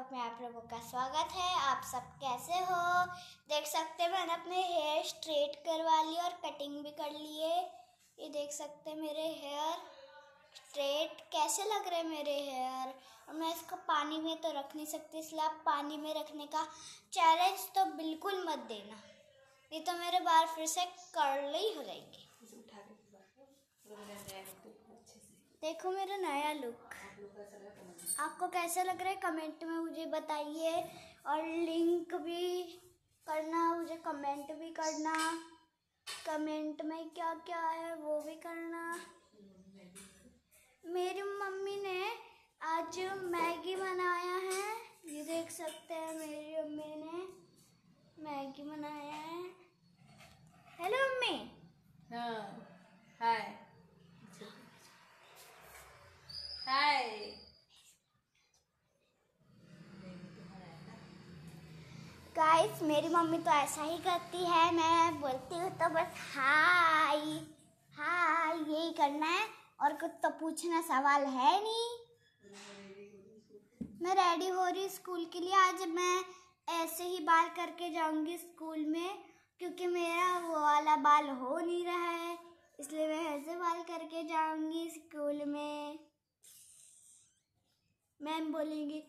blog में आप लोगों का स्वागत है आप सब कैसे हो देख सकते हैं मैंने अपने हेयर स्ट्रेट करवा लिए और कटिंग भी कर लिए ये देख सकते मेरे हेयर स्ट्रेट कैसे लग रहे मेरे हेयर और मैं इसको पानी में तो रख नहीं सकती इसलिए आप पानी में रखने का चैलेंज तो बिल्कुल मत देना ये तो मेरे बाल फिर से ली हो जाएंगे देखो मेरा नया लुक आपको कैसा लग रहा है कमेंट में मुझे बताइए और लिंक भी करना मुझे कमेंट भी करना कमेंट में क्या क्या है वो भी करना मेरी मम्मी ने आज मैगी बनाया है ये देख सकते हैं मेरी मम्मी ने मैगी बनाया है हेलो मम्मी गाइस मेरी मम्मी तो ऐसा ही करती है मैं बोलती हूँ तो बस हाय हाय यही करना है और कुछ तो पूछना सवाल है नहीं मैं रेडी हो रही स्कूल के लिए आज मैं ऐसे ही बाल करके जाऊंगी स्कूल में क्योंकि मेरा वो वाला बाल हो नहीं रहा है इसलिए मैं ऐसे बाल करके जाऊंगी स्कूल में मैम बोलेंगी